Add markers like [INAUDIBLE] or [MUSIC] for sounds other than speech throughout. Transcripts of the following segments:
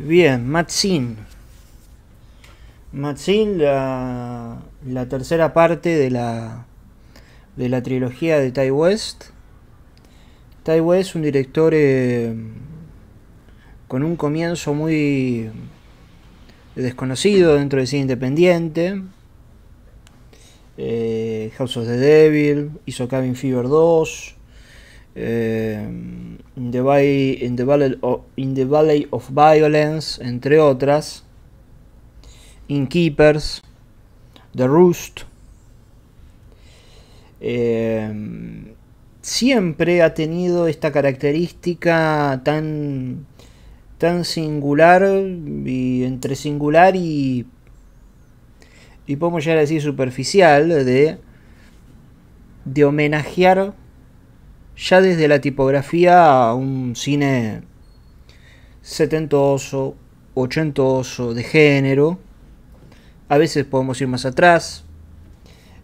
Bien, Matzin. Matzin, la, la tercera parte de la, de la trilogía de Tai West. Tai West, un director eh, con un comienzo muy desconocido dentro de cine independiente. Eh, House of the Devil, hizo Cabin Fever 2, eh, in, the Valley, the Valley of, Violence, entre otras, Keepers... The Roost. Eh, siempre ha tenido esta característica tan, tan singular y entre singular y, y podemos ya decir superficial de, de homenajear ya desde la tipografía a un cine setentoso, ochentoso, de género. A veces podemos ir más atrás,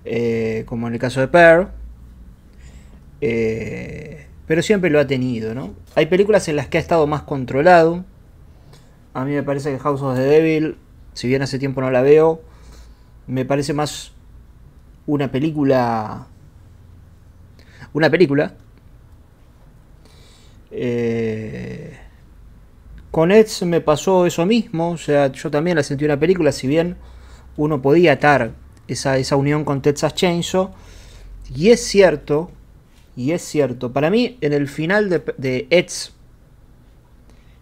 eh, como en el caso de Pearl. Eh, pero siempre lo ha tenido, ¿no? Hay películas en las que ha estado más controlado. A mí me parece que House of the Devil, si bien hace tiempo no la veo, me parece más una película. Una película eh, con Eds me pasó eso mismo, o sea, yo también la sentí una película, si bien uno podía atar esa, esa unión con Texas Chainsaw, y es cierto, y es cierto, para mí en el final de, de Eds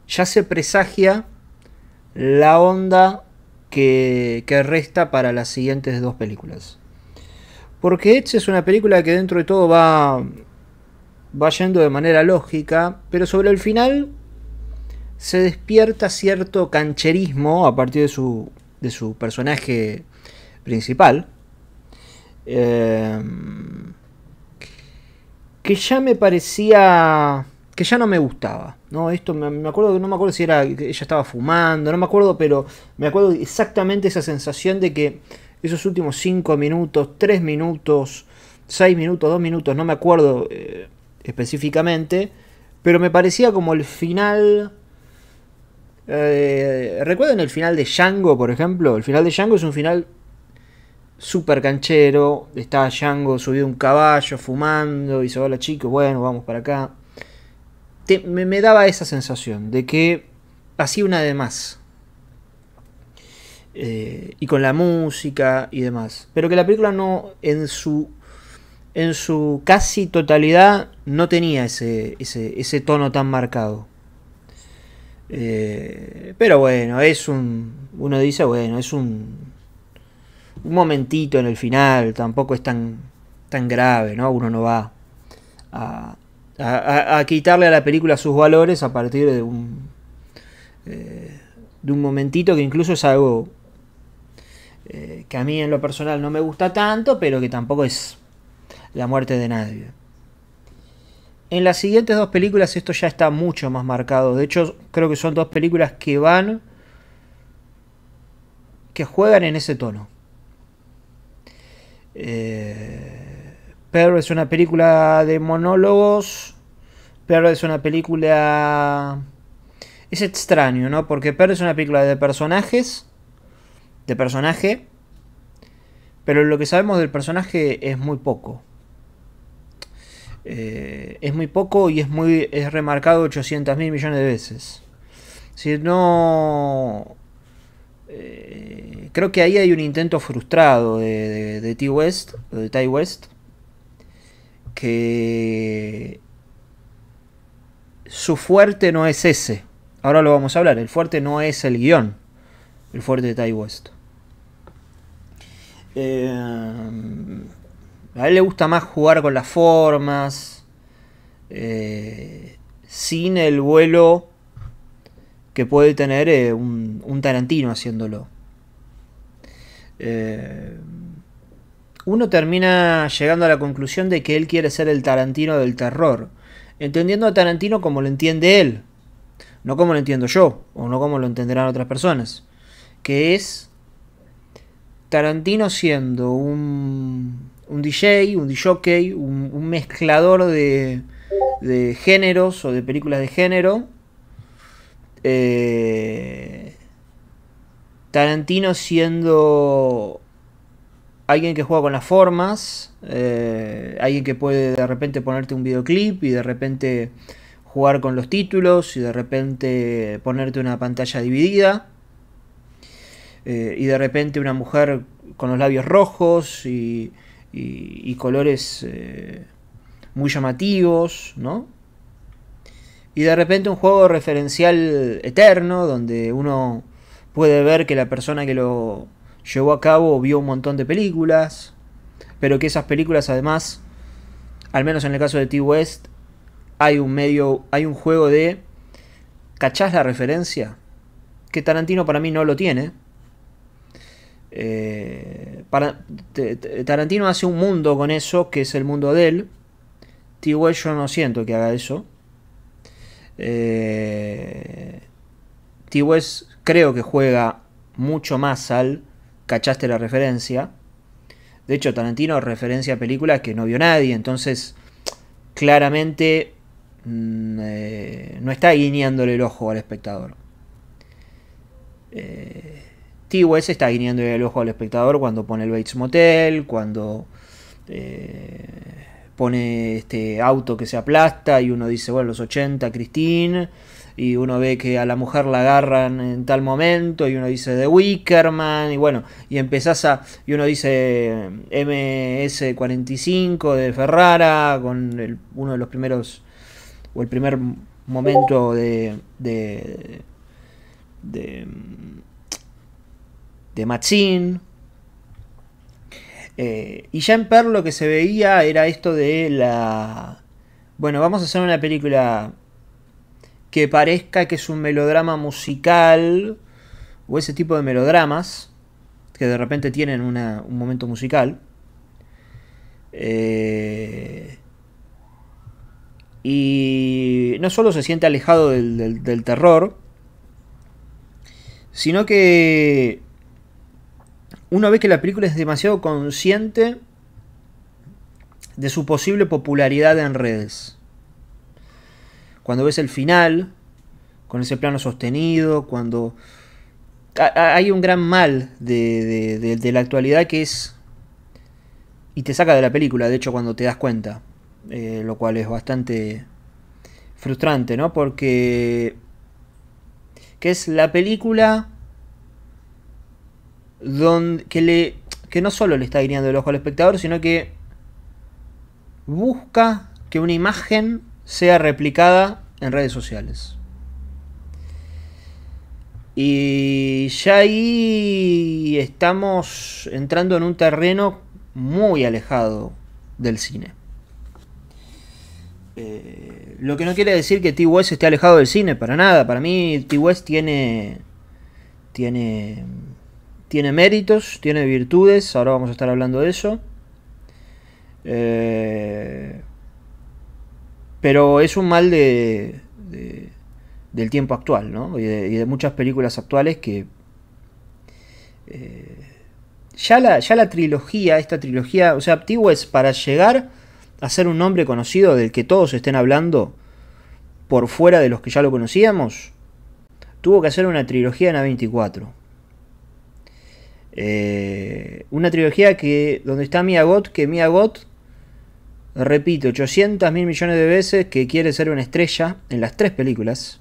ya se presagia la onda que, que, resta para las siguientes dos películas. Porque Edge es una película que dentro de todo va, va yendo de manera lógica, pero sobre el final se despierta cierto cancherismo a partir de su, de su personaje principal, eh, que ya me parecía que ya no me gustaba. No, esto me, acuerdo, no me acuerdo si era ella estaba fumando, no me acuerdo, pero me acuerdo exactamente esa sensación de que esos últimos 5 minutos, 3 minutos, 6 minutos, 2 minutos, no me acuerdo. Eh, específicamente, pero me parecía como el final... Eh, en el final de Django, por ejemplo? El final de Django es un final super canchero. Está Django subido a un caballo, fumando, y se va la chica, bueno, vamos para acá. me, daba esa sensación de que hacía una de más. Eh, y con la música y demás. Pero que la película no, en su en su casi totalidad no tenía ese, tono tan marcado. Eh, pero bueno, es un. Uno dice, bueno, es un. Un momentito en el final, tampoco es tan, tan grave, ¿no? Uno no va a, a, quitarle a la película sus valores a partir de un. Eh, de un momentito que incluso es algo eh, que a mí en lo personal no me gusta tanto, pero que tampoco es la muerte de nadie. En las siguientes dos películas esto ya está mucho más marcado. De hecho, creo que son dos películas que van... que juegan en ese tono. Eh, es una película de monólogos. Pedro es una película... Es extraño, ¿no? Porque Pedro es una película de personajes. De personaje. Pero lo que sabemos del personaje es muy poco. Eh, es muy poco y es muy es remarcado 800 mil millones de veces. Si no, eh, creo que ahí hay un intento frustrado de, T West, de Ty West, que su fuerte no es ese. Ahora lo vamos a hablar. El fuerte no es el guión. El fuerte de Ty West. Eh, a él le gusta más jugar con las formas, eh, sin el vuelo que puede tener eh, un, Tarantino haciéndolo. Eh, uno termina llegando a la conclusión de que él quiere ser el Tarantino del terror, entendiendo a Tarantino como lo entiende él, no como lo entiendo yo, o no como lo entenderán otras personas, que es Tarantino siendo un un DJ, un DJ, un, un mezclador de, géneros o de películas de género. Eh, Tarantino siendo alguien que juega con las formas, eh, alguien que puede de repente ponerte un videoclip y de repente jugar con los títulos y de repente ponerte una pantalla dividida. Eh, y de repente una mujer con los labios rojos y y, colores eh, muy llamativos, ¿no? Y de repente un juego referencial eterno, donde uno puede ver que la persona que lo llevó a cabo vio un montón de películas, pero que esas películas además, al menos en el caso de T-West, hay un medio, hay un juego de ¿cachás la referencia? Que Tarantino para mí no lo tiene, eh, Tarantino hace un mundo con eso, que es el mundo de él. T. yo no siento que haga eso. Eh, T. creo que juega mucho más al. Cachaste la referencia. De hecho, Tarantino referencia a películas que no vio nadie, entonces claramente mm, eh, no está guiñándole el ojo al espectador. Eh, ese está guiñando el ojo al espectador cuando pone el Bates Motel, cuando eh, pone este auto que se aplasta y uno dice, bueno, los 80, Christine, y uno ve que a la mujer la agarran en tal momento y uno dice, The Wickerman, y bueno, y empezás a, y uno dice MS-45 de Ferrara, con uno de los primeros, o el primer momento de, de de Machine. Eh, y ya en Per lo que se veía era esto de la... Bueno, vamos a hacer una película que parezca que es un melodrama musical o ese tipo de melodramas que de repente tienen un momento musical. Eh, y no solo se siente alejado del terror, sino que uno ve que la película es demasiado consciente de su posible popularidad en redes. Cuando ves el final, con ese plano sostenido, cuando hay un gran mal de, la actualidad que es... Y te saca de la película, de hecho, cuando te das cuenta. Eh, lo cual es bastante frustrante, ¿no? Porque... Que es la película que, le, que no solo le está guiñando el ojo al espectador, sino que busca que una imagen sea replicada en redes sociales. Y ya ahí estamos entrando en un terreno muy alejado del cine. Eh, lo que no quiere decir que T. West esté alejado del cine, para nada. Para mí, T. West tiene. tiene tiene méritos, tiene virtudes, ahora vamos a estar hablando de eso. Eh, pero es un mal de, del tiempo actual, ¿no? Y de, muchas películas actuales que... Eh, ya, la, ya la trilogía, esta trilogía, o sea, es para llegar a ser un nombre conocido del que todos estén hablando por fuera de los que ya lo conocíamos, tuvo que hacer una trilogía en A24. Eh, una trilogía que donde está Mia Gott, que Mia Gott, repito, 800 mil millones de veces que quiere ser una estrella en las tres películas.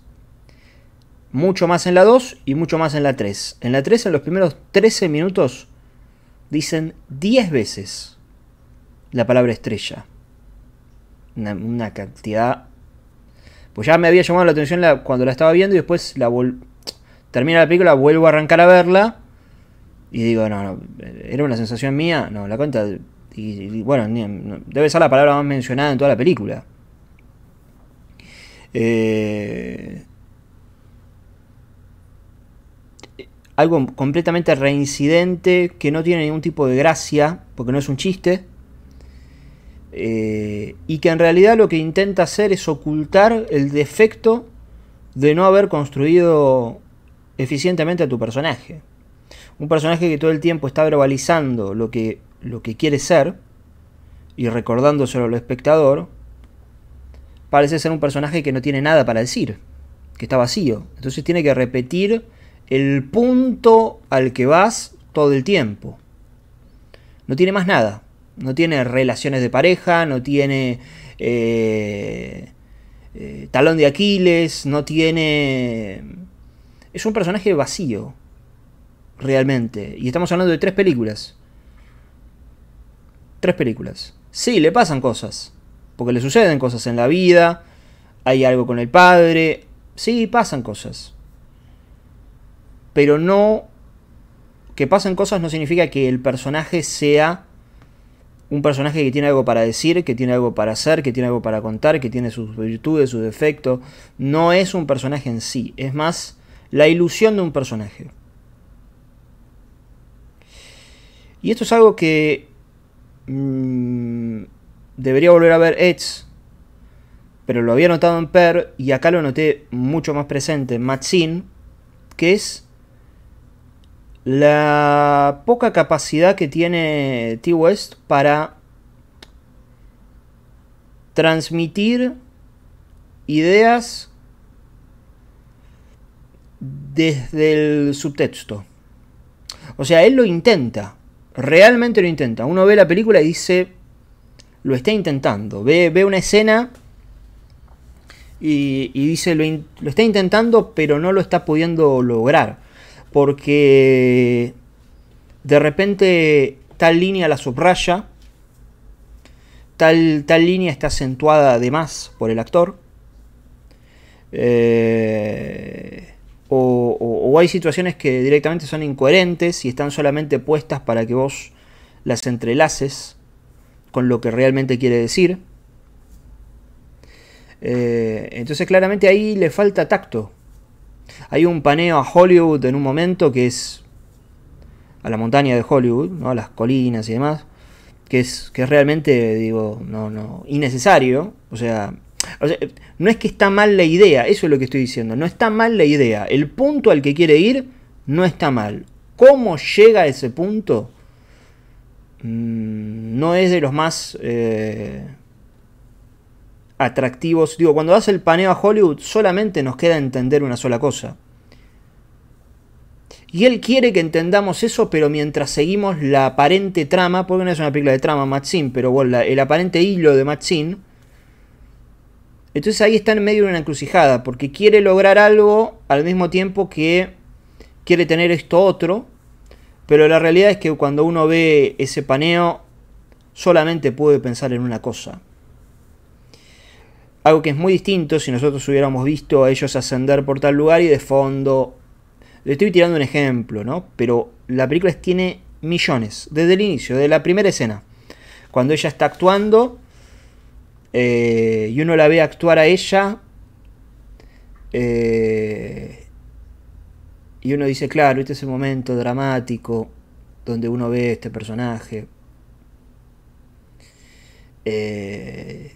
Mucho más en la 2 y mucho más en la 3. En la 3, en los primeros 13 minutos, dicen 10 veces la palabra estrella. Una, cantidad. Pues ya me había llamado la atención la, cuando la estaba viendo y después la termina la película, vuelvo a arrancar a verla y digo, no, no, era una sensación mía, no, la cuenta, y, bueno, debe ser la palabra más mencionada en toda la película. Eh, algo completamente reincidente, que no tiene ningún tipo de gracia, porque no es un chiste, eh, y que en realidad lo que intenta hacer es ocultar el defecto de no haber construido eficientemente a tu personaje. Un personaje que todo el tiempo está verbalizando lo que, lo que quiere ser y recordándoselo al espectador, parece ser un personaje que no tiene nada para decir, que está vacío. Entonces tiene que repetir el punto al que vas todo el tiempo. No tiene más nada. No tiene relaciones de pareja, no tiene eh, eh, talón de Aquiles, no tiene... Es un personaje vacío realmente. Y estamos hablando de tres películas. Tres películas. Sí, le pasan cosas. Porque le suceden cosas en la vida. Hay algo con el padre. Sí, pasan cosas. Pero no... Que pasen cosas no significa que el personaje sea un personaje que tiene algo para decir, que tiene algo para hacer, que tiene algo para contar, que tiene sus virtudes, sus defectos. No es un personaje en sí, es más la ilusión de un personaje. Y esto es algo que mm, debería volver a ver Edge, pero lo había notado en Per y acá lo noté mucho más presente en Matsin, que es la poca capacidad que tiene T-West para transmitir ideas desde el subtexto. O sea, él lo intenta, realmente lo intenta. Uno ve la película y dice, lo está intentando. Ve, una escena y, dice, lo, está intentando, pero no lo está pudiendo lograr. Porque de repente tal línea la subraya, tal, tal línea está acentuada además por el actor. Eh, o, hay situaciones que directamente son incoherentes y están solamente puestas para que vos las entrelaces con lo que realmente quiere decir. Eh, entonces claramente ahí le falta tacto. Hay un paneo a Hollywood en un momento que es a la montaña de Hollywood, ¿no? a las colinas y demás, que es, que es realmente, digo, no, no, innecesario. O sea, no es que está mal la idea, eso es lo que estoy diciendo, no está mal la idea, el punto al que quiere ir no está mal. ¿Cómo llega a ese punto? Mm, no es de los más eh, atractivos. Digo, cuando das el paneo a Hollywood solamente nos queda entender una sola cosa. Y él quiere que entendamos eso, pero mientras seguimos la aparente trama, porque no es una película de trama, Maxine, pero bueno, el aparente hilo de Maxine, entonces ahí está en medio de una encrucijada, porque quiere lograr algo al mismo tiempo que quiere tener esto otro, pero la realidad es que cuando uno ve ese paneo, solamente puede pensar en una cosa. Algo que es muy distinto si nosotros hubiéramos visto a ellos ascender por tal lugar y de fondo... Le estoy tirando un ejemplo, ¿no? Pero la película tiene millones, desde el inicio, desde la primera escena. Cuando ella está actuando eh, y uno la ve actuar a ella. Eh, y uno dice, claro, este es el momento dramático donde uno ve este personaje. Eh,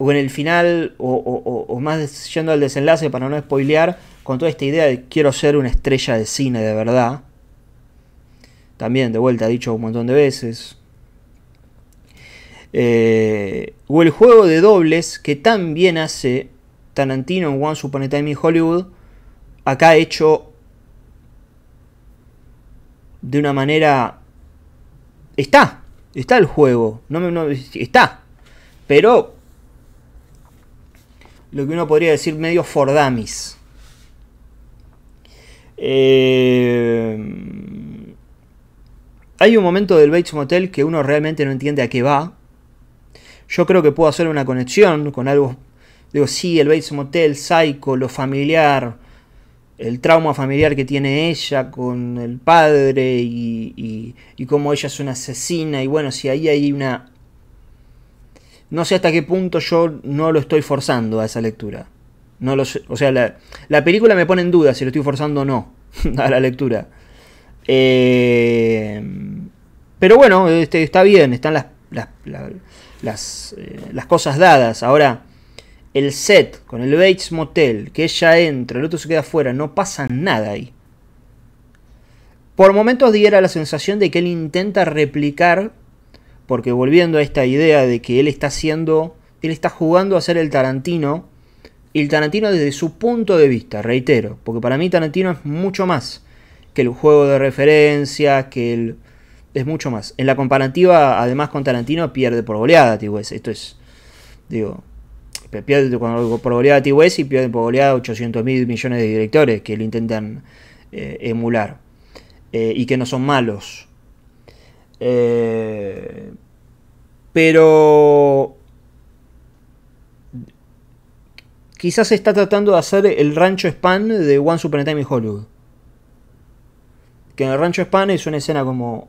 o en el final, o, o, más yendo al desenlace para no spoilear, con toda esta idea de quiero ser una estrella de cine de verdad. También, de vuelta, ha dicho un montón de veces. Eh, o el juego de dobles que tan bien hace Tarantino en Once Upon a Time in Hollywood, acá hecho de una manera... Está, está el juego, no, está, pero lo que uno podría decir medio fordamis. Eh, hay un momento del Bates Motel que uno realmente no entiende a qué va yo creo que puedo hacer una conexión con algo. Digo, sí, el Bates Motel, Psycho, lo familiar, el trauma familiar que tiene ella con el padre y, y, cómo ella es una asesina. Y bueno, si ahí hay una. No sé hasta qué punto yo no lo estoy forzando a esa lectura. No lo O sea, la, película me pone en duda si lo estoy forzando o no [LAUGHS] a la lectura. Eh, pero bueno, este, está bien, están las las, eh, las cosas dadas. Ahora, el set con el Bates Motel, que ella entra, el otro se queda afuera, no pasa nada ahí. Por momentos diera la sensación de que él intenta replicar, porque volviendo a esta idea de que él está haciendo, él está jugando a ser el Tarantino, y el Tarantino desde su punto de vista, reitero, porque para mí Tarantino es mucho más que el juego de referencia, que el, es mucho más. En la comparativa, además con Tarantino, pierde por goleada t Esto es, digo, pierde por goleada t y pierde por goleada 800 mil millones de directores que le intentan eh, emular eh, y que no son malos. Eh, pero quizás se está tratando de hacer el rancho span de One Super Time in Hollywood. Que en el rancho span es una escena como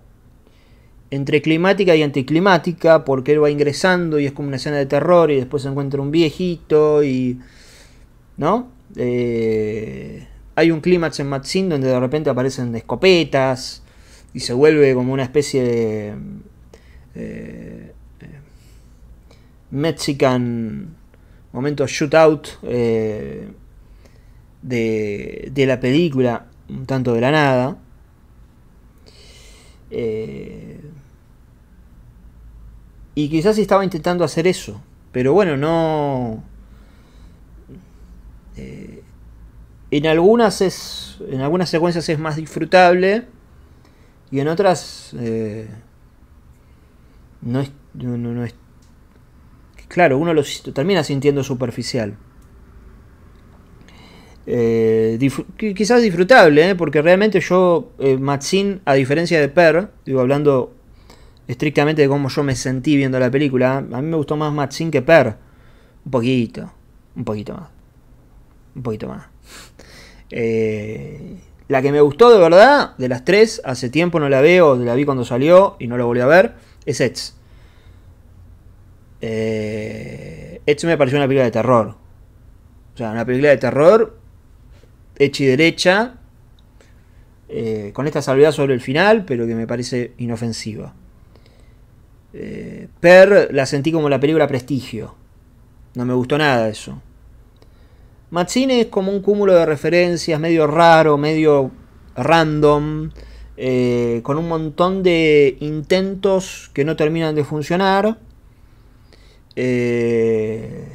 entre climática y anticlimática, porque él va ingresando y es como una escena de terror y después se encuentra un viejito y... ¿No? Eh, hay un clímax en Matsin donde de repente aparecen escopetas y se vuelve como una especie de... Eh, eh, Mexican momento shootout de, de la película, un tanto de la nada. Eh, y quizás estaba intentando hacer eso. Pero bueno, no... Eh, en, algunas es, en algunas secuencias es más disfrutable. Y en otras... Eh, no es... claro, uno lo termina sintiendo superficial. Eh, quizás disfrutable, porque realmente yo, Matsin, a diferencia de Per, digo, hablando estrictamente de cómo yo me sentí viendo la película, a mí me gustó más Matsin que Per. Un poquito, un poquito más. Un poquito más. Eh, la que me gustó de verdad, de las tres, hace tiempo no la veo, la vi cuando salió y no la volví a ver, es Edge. Eh, me pareció una película de terror. O sea, una película de terror hecha y derecha, eh, con esta salvedad sobre el final, pero que me parece inofensiva. Eh, per la sentí como la película Prestigio. No me gustó nada eso. Machine es como un cúmulo de referencias, medio raro, medio random, eh, con un montón de intentos que no terminan de funcionar, eh,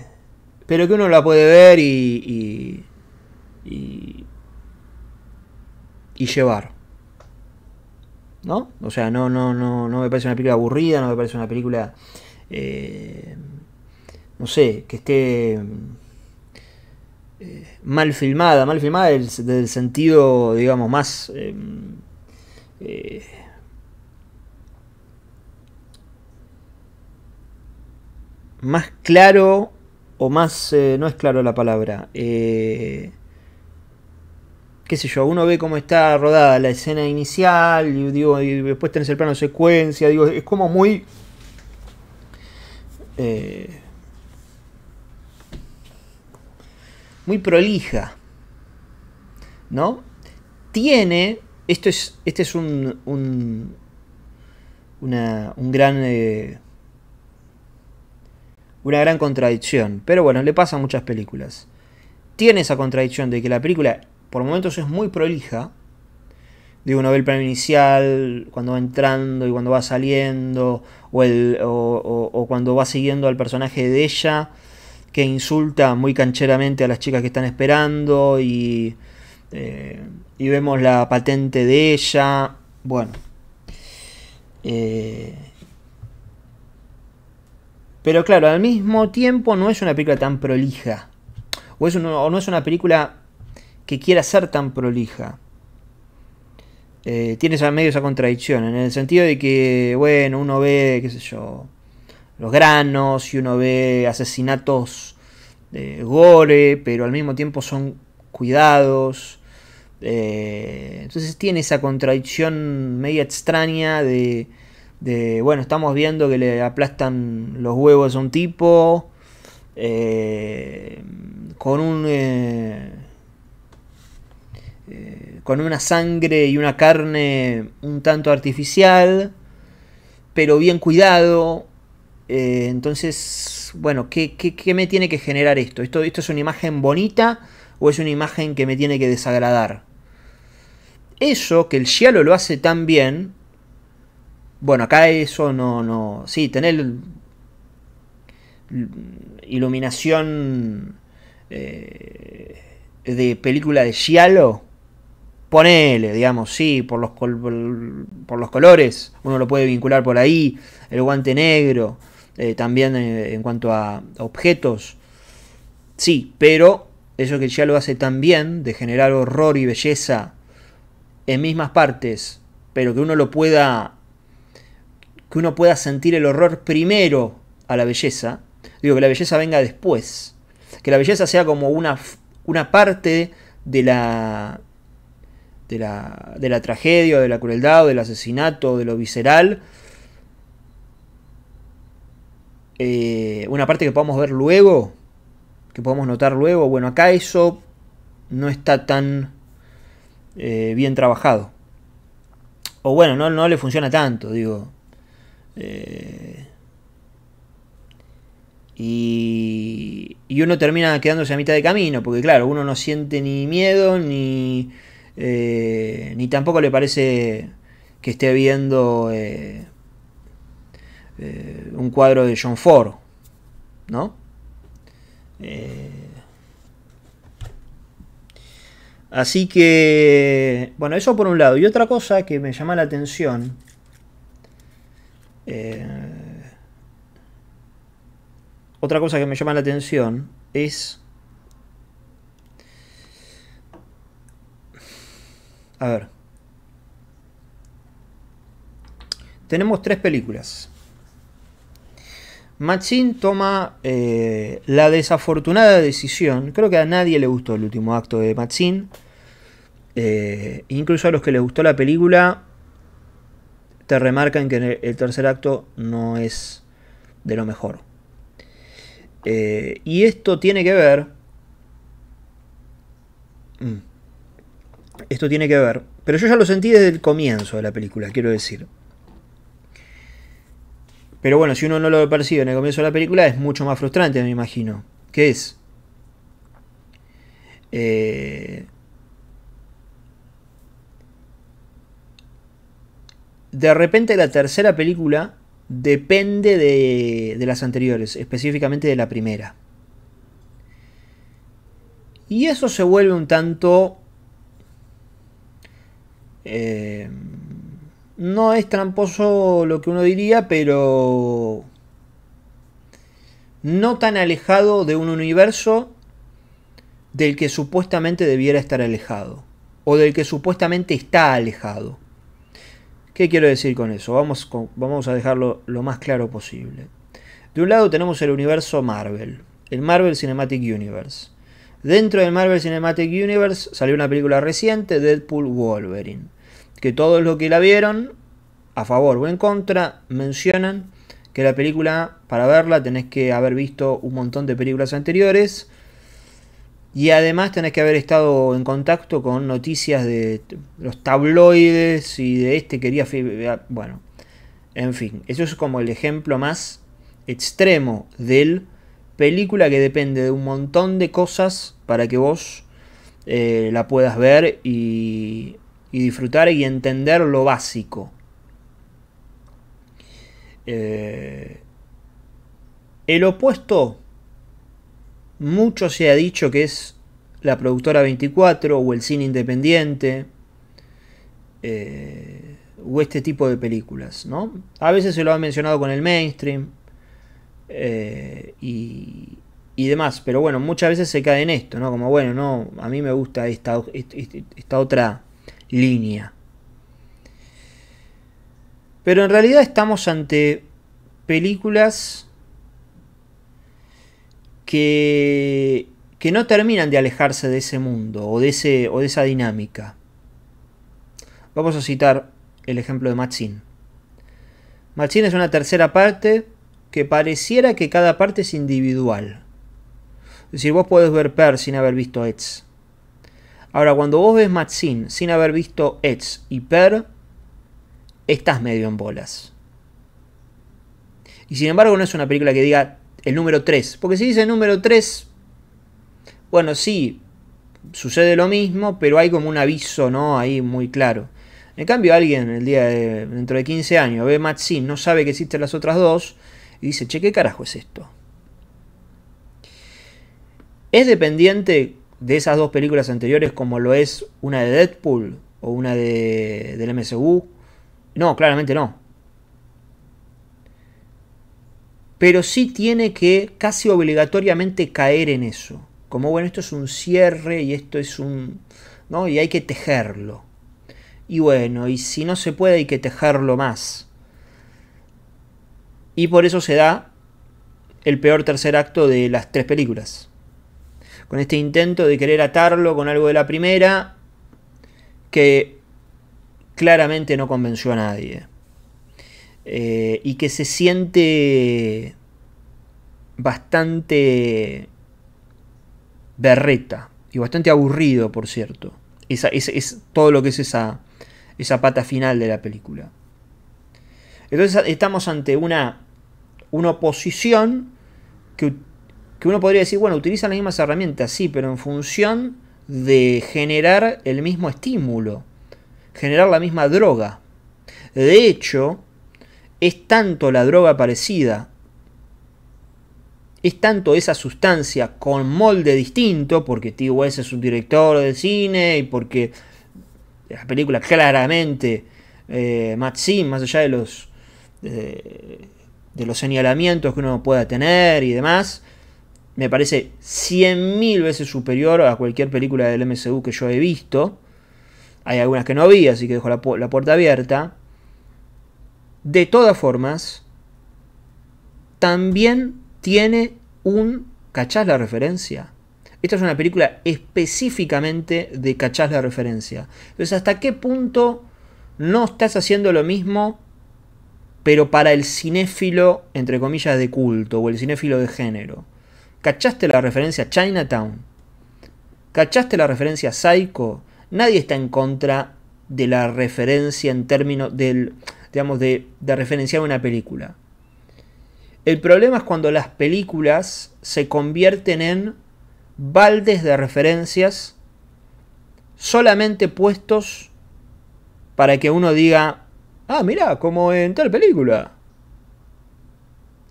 pero que uno la puede ver y, y llevar. ¿no? O sea, no, no, no, no me parece una película aburrida, no me parece una película, eh, no sé, que esté eh, mal filmada, mal filmada del, sentido, digamos, más... Eh, más claro o más, no es claro la palabra, qué sé yo, uno ve cómo está rodada la escena inicial, y, digo, después tenés el plano secuencia, digo, es como muy... Eh, muy prolija, ¿no? Tiene, esto es, este es un, un, una, gran... Eh, una gran contradicción, pero bueno, le pasa a muchas películas. Tiene esa contradicción de que la película por momentos es muy prolija. Digo, uno ve el plano inicial, cuando va entrando y cuando va saliendo, o, cuando va siguiendo al personaje de ella, que insulta muy cancheramente a las chicas que están esperando, y, eh, vemos la patente de ella. Bueno. Eh, pero claro, al mismo tiempo no es una película tan prolija. o no es una película que quiera ser tan prolija. Eh, tiene tienes medio esa contradicción, en el sentido de que, bueno, uno ve, qué sé yo, los granos y uno ve asesinatos de gore, pero al mismo tiempo son cuidados. Eh, entonces tiene esa contradicción media extraña de, de, bueno, estamos viendo que le aplastan los huevos a un tipo eh, con un eh, con una sangre y una carne un tanto artificial, pero bien cuidado. Eh, entonces, bueno, ¿qué, me tiene que generar esto? esto? ¿Esto es una imagen bonita o es una imagen que me tiene que desagradar? Eso que el cielo lo hace tan bien. Bueno, acá eso no, no. Sí, tener iluminación eh, de película de Shialo Ponele, digamos, sí, por los, por los colores, uno lo puede vincular por ahí, el guante negro, eh, también eh, en cuanto a objetos, sí, pero eso que ya lo hace también, de generar horror y belleza en mismas partes, pero que uno lo pueda, que uno pueda sentir el horror primero a la belleza, digo, que la belleza venga después, que la belleza sea como una, una parte de la, de la, tragedia, de la crueldad, o del asesinato, de lo visceral. Eh, una parte que podemos ver luego, que podemos notar luego, bueno, acá eso no está tan eh, bien trabajado. O bueno, no, le funciona tanto, digo. Eh, y, y uno termina quedándose a mitad de camino, porque claro, uno no siente ni miedo, ni, eh, ni tampoco le parece que esté viendo eh, eh, un cuadro de John Ford, ¿no? así que, bueno, eso por un lado. Y otra cosa que me llama la atención, otra cosa que me llama la atención es A ver. Tenemos tres películas. Maxine toma eh, la desafortunada decisión. Creo que a nadie le gustó el último acto de Maxine. Eh, incluso a los que les gustó la película, te remarcan que el tercer acto no es de lo mejor. Eh, y esto tiene que ver. Mm, esto tiene que ver. Pero yo ya lo sentí desde el comienzo de la película, quiero decir. Pero bueno, si uno no lo percibe en el comienzo de la película, es mucho más frustrante, me imagino. ¿Qué es? Eh, de repente la tercera película depende de, de las anteriores, específicamente de la primera. Y eso se vuelve un tanto eh, no es tramposo lo que uno diría, pero no tan alejado de un universo del que supuestamente debiera estar alejado, o del que supuestamente está alejado. ¿Qué quiero decir con eso? Vamos, vamos a dejarlo lo más claro posible. De un lado tenemos el universo Marvel, el Marvel Cinematic Universe. Dentro del Marvel Cinematic Universe salió una película reciente, Deadpool Wolverine, que todos los que la vieron, a favor o en contra, mencionan que la película, para verla, tenés que haber visto un montón de películas anteriores. Y además tenés que haber estado en contacto con noticias de los tabloides y de este quería... Bueno, en fin, eso es como el ejemplo más extremo del película que depende de un montón de cosas para que vos eh, la puedas ver y, disfrutar y entender lo básico. Eh, el opuesto, mucho se ha dicho que es la productora 24 o el cine independiente eh, o este tipo de películas, ¿no? A veces se lo han mencionado con el mainstream y, y demás. Pero bueno, muchas veces se cae en esto, ¿no? Como, bueno, no, a mí me gusta esta, otra línea. Pero en realidad estamos ante películas que, no terminan de alejarse de ese mundo o de, ese, o de esa dinámica. Vamos a citar el ejemplo de Machín. Machín es una tercera parte que pareciera que cada parte es individual. Es decir, vos podés ver Per sin haber visto Eds. Ahora, cuando vos ves Maxine sin haber visto Eds y Per, estás medio en bolas. Y sin embargo, no es una película que diga el número 3. Porque si dice el número 3, bueno, sí, sucede lo mismo, pero hay como un aviso, ¿no? Ahí muy claro. En cambio, alguien el día dentro de 15 años ve Sin, no sabe que existen las otras dos, y dice, che, ¿qué carajo es esto? es dependiente de esas dos películas anteriores como lo es una de Deadpool o una de, del MSU? No, claramente no. Pero sí tiene que casi obligatoriamente caer en eso. Como bueno, esto es un cierre y esto es un... ¿no? Y hay que tejerlo. Y bueno, y si no se puede hay que tejerlo más. Y por eso se da el peor tercer acto de las tres películas con este intento de querer atarlo con algo de la primera, que claramente no convenció a nadie. Eh, y que se siente bastante berreta y bastante aburrido, por cierto. Esa, es, todo lo que es esa, esa pata final de la película. Entonces estamos ante una, una oposición que que uno podría decir, bueno, utilizan las mismas herramientas, sí, pero en función de generar el mismo estímulo, generar la misma droga. De hecho, es tanto la droga parecida, es tanto esa sustancia con molde distinto, porque T. es un director de cine y porque la película claramente, eh, más allá de los, eh, de los señalamientos que uno pueda tener y demás, me parece 100.000 veces superior a cualquier película del MCU que yo he visto. Hay algunas que no vi, así que dejo la, puerta abierta. De todas formas, también tiene un... ¿Cachás la referencia? Esta es una película específicamente de cachás la referencia. Entonces, ¿hasta qué punto no estás haciendo lo mismo, pero para el cinéfilo, entre comillas, de culto o el cinéfilo de género? ¿Cachaste la referencia a Chinatown? ¿Cachaste la referencia a Psycho? Nadie está en contra de la referencia en términos del, digamos, de, de referenciar una película. El problema es cuando las películas se convierten en baldes de referencias solamente puestos para que uno diga, ah, mirá, como en tal película.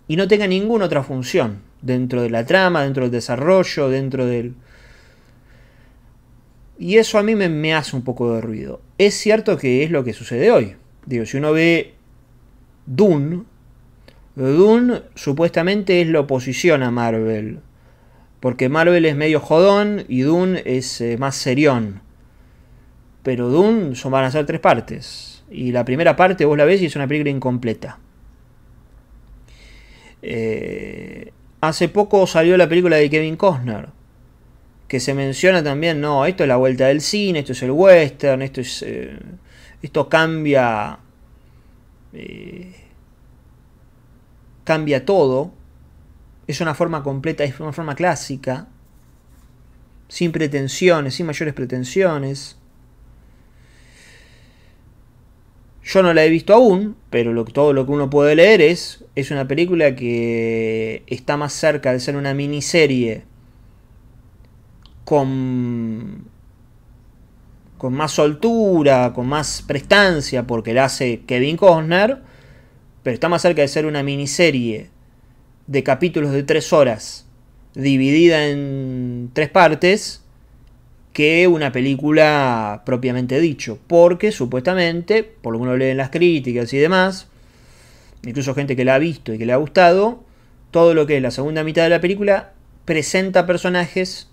Y no tenga ninguna otra función dentro de la trama, dentro del desarrollo, dentro del... Y eso a mí me, hace un poco de ruido. Es cierto que es lo que sucede hoy. Digo, si uno ve Dune, Dune supuestamente es la oposición a Marvel. Porque Marvel es medio jodón y Dune es eh, más serión. Pero Dune son, van a ser tres partes. Y la primera parte vos la ves y es una película incompleta. Eh, Hace poco salió la película de Kevin Costner, que se menciona también, no, esto es la vuelta del cine, esto es el western, esto es... Eh, esto cambia... Eh, cambia todo. Es una forma completa, es una forma clásica, sin pretensiones, sin mayores pretensiones. Yo no la he visto aún, pero lo, todo lo que uno puede leer es, es una película que está más cerca de ser una miniserie con, con más soltura, con más prestancia, porque la hace Kevin Costner, pero está más cerca de ser una miniserie de capítulos de tres horas, dividida en tres partes, que una película propiamente dicho, porque supuestamente, por lo que uno lee en las críticas y demás, incluso gente que la ha visto y que le ha gustado, todo lo que es la segunda mitad de la película presenta personajes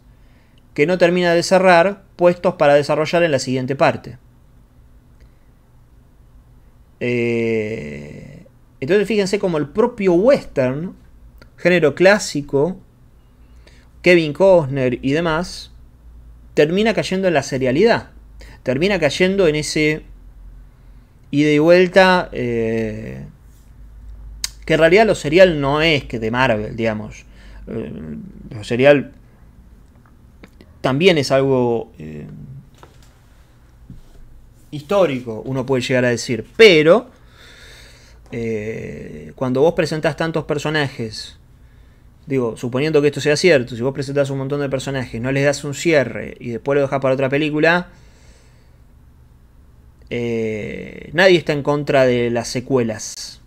que no termina de cerrar, puestos para desarrollar en la siguiente parte. Eh, entonces fíjense como el propio western, género clásico, Kevin Costner y demás, termina cayendo en la serialidad, termina cayendo en ese ida y vuelta, eh, que en realidad lo serial no es que de Marvel, digamos. Eh, lo serial también es algo eh, histórico, uno puede llegar a decir, pero cuando vos presentás tantos personajes, digo, suponiendo que esto sea cierto, si vos presentás un montón de personajes, no les das un cierre y después lo dejas para otra película, eh, nadie está en contra de las secuelas.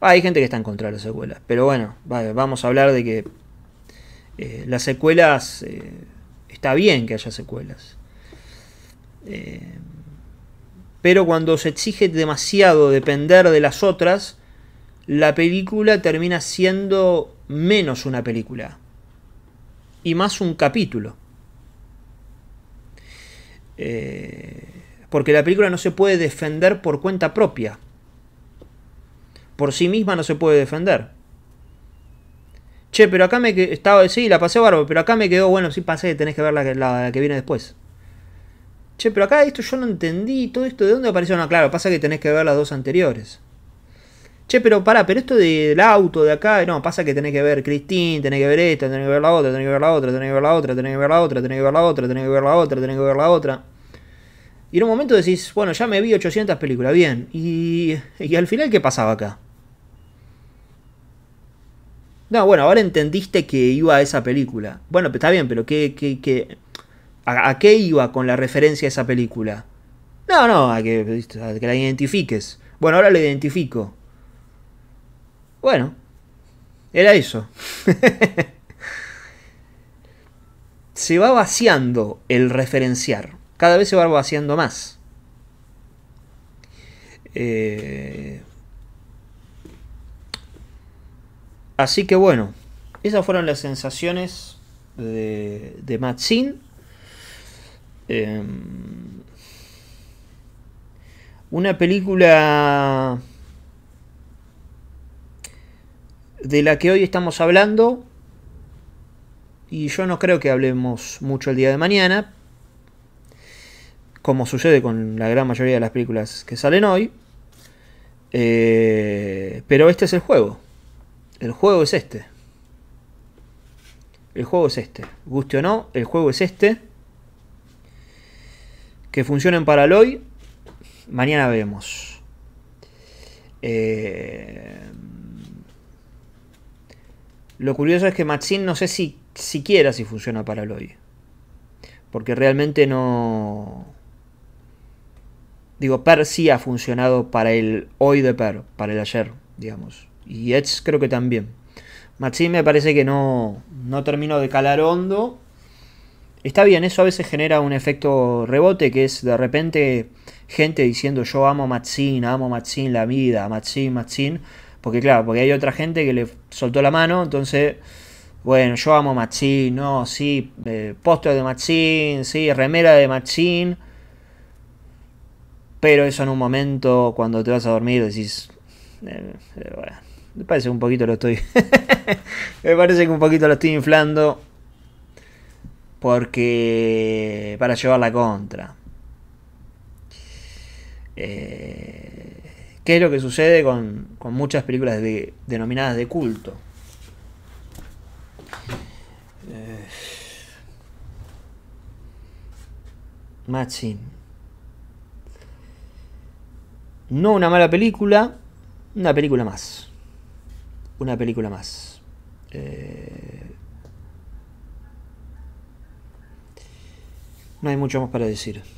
Ah, hay gente que está en contra de las secuelas, pero bueno, vamos a hablar de que eh, las secuelas, eh, está bien que haya secuelas. pero cuando se exige demasiado depender de las otras, la película termina siendo menos una película y más un capítulo. Eh, porque la película no se puede defender por cuenta propia. Por sí misma no se puede defender. Che, pero acá me que estaba, sí, la pasé bárbaro, pero acá me quedó, bueno, sí pasé, tenés que ver la que, la que viene después. Che, pero acá esto yo no entendí, todo esto, ¿de dónde apareció? No, claro, pasa que tenés que ver las dos anteriores. Che, pero pará, pero esto del auto de acá, no, pasa que tenés que ver Cristín, tenés que ver esta, tenés que ver la otra, tenés que ver la otra, tenés que ver la otra, tenés que ver la otra, tenés que ver la otra, tenés que ver la otra, tenés que ver la otra. Y en un momento decís, bueno, ya me vi 800 películas, bien. Y, al final, ¿qué pasaba acá? No, bueno, ahora entendiste que iba a esa película. Bueno, está bien, pero ¿qué, a, qué iba con la referencia a esa película? No, no, que, a que la identifiques. Bueno, ahora la identifico. Bueno, era eso. [LAUGHS] se va vaciando el referenciar. Cada vez se va vaciando más. Eh, así que bueno, esas fueron las sensaciones de, de Matt em, Una película de la que hoy estamos hablando, y yo no creo que hablemos mucho el día de mañana, como sucede con la gran mayoría de las películas que salen hoy, eh, pero este es el juego. El juego es este. El juego es este. Guste o no, el juego es este. Que funcionen para el hoy. Mañana vemos eh, lo curioso es que Matsin no sé si siquiera si funciona para el hoy. Porque realmente no... Digo, Per sí ha funcionado para el hoy de Per, para el ayer, digamos. Y Edge creo que también. Matsin me parece que no, no termino de calar hondo. Está bien, eso a veces genera un efecto rebote, que es de repente gente diciendo yo amo Matsin, amo Matsin la vida, Matsin, machin porque claro, porque hay otra gente que le soltó la mano, entonces, bueno, yo amo Machín, no, sí, eh, de Machín, sí, remera de Machín. Pero eso en un momento, cuando te vas a dormir, decís, eh, eh, me parece que un poquito lo estoy, [LAUGHS] me parece que un poquito lo estoy inflando. Porque para llevar la contra. Eh, ¿Qué es lo que sucede con, muchas películas denominadas de culto? Eh, No una mala película, una película más. Una película más. Eh, no hay mucho más para decir.